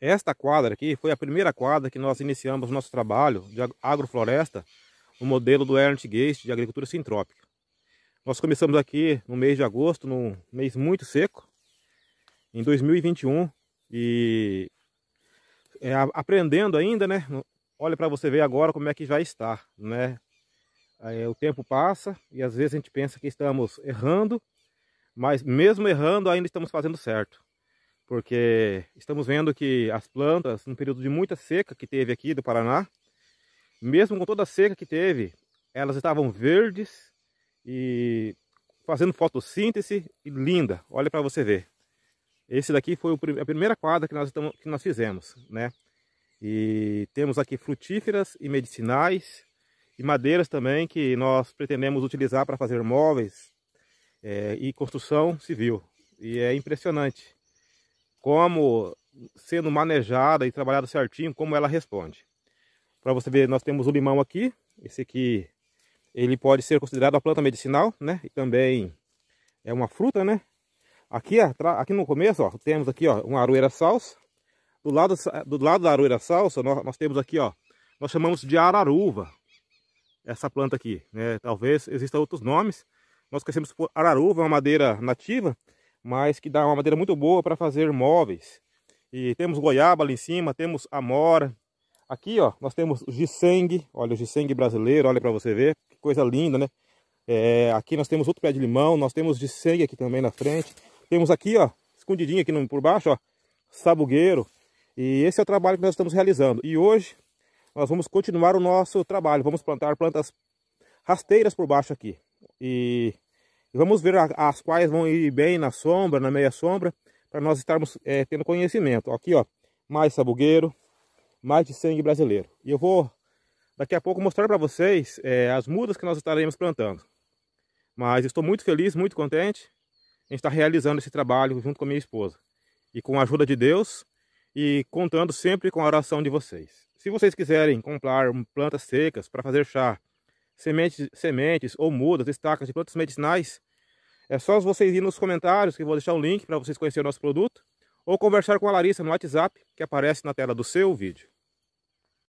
Esta quadra aqui foi a primeira quadra que nós iniciamos nosso trabalho de agrofloresta no modelo do Ernst Geist de agricultura sintrópica. Nós começamos aqui no mês de agosto, num mês muito seco, em 2021 e é, aprendendo ainda, né? Olha para você ver agora como é que já está, né? É, o tempo passa e às vezes a gente pensa que estamos errando, mas mesmo errando ainda estamos fazendo certo porque estamos vendo que as plantas, no período de muita seca que teve aqui do Paraná, mesmo com toda a seca que teve, elas estavam verdes e fazendo fotossíntese e linda. Olha para você ver. Esse daqui foi a primeira quadra que nós, estamos, que nós fizemos, né? E temos aqui frutíferas e medicinais e madeiras também que nós pretendemos utilizar para fazer móveis é, e construção civil. E é impressionante como sendo manejada e trabalhada certinho, como ela responde. Para você ver, nós temos o limão aqui, esse aqui ele pode ser considerado uma planta medicinal, né? E também é uma fruta, né? Aqui, aqui no começo, ó, temos aqui, ó, uma aroeira salsa. Do lado, do lado da aroeira salsa, nós, nós temos aqui, ó, nós chamamos de araruva, essa planta aqui, né? Talvez existam outros nomes. Nós conhecemos por araruva, uma madeira nativa, mas que dá uma madeira muito boa para fazer móveis. E temos goiaba ali em cima, temos amora. Aqui, ó, nós temos ginseng, olha o ginseng brasileiro, olha para você ver, que coisa linda, né? É, aqui nós temos outro pé de limão, nós temos ginseng aqui também na frente. Temos aqui, ó, escondidinho aqui por baixo, ó, sabugueiro. E esse é o trabalho que nós estamos realizando. E hoje nós vamos continuar o nosso trabalho, vamos plantar plantas rasteiras por baixo aqui. E vamos ver a, as quais vão ir bem na sombra, na meia sombra, para nós estarmos é, tendo conhecimento. Aqui, ó, mais sabugueiro, mais de sangue brasileiro. E eu vou, daqui a pouco, mostrar para vocês é, as mudas que nós estaremos plantando. Mas estou muito feliz, muito contente em estar realizando esse trabalho junto com a minha esposa. E com a ajuda de Deus e contando sempre com a oração de vocês. Se vocês quiserem comprar plantas secas para fazer chá, sementes, sementes ou mudas, estacas de plantas medicinais, é só vocês ir nos comentários que eu vou deixar o um link para vocês conhecerem o nosso produto ou conversar com a Larissa no WhatsApp que aparece na tela do seu vídeo.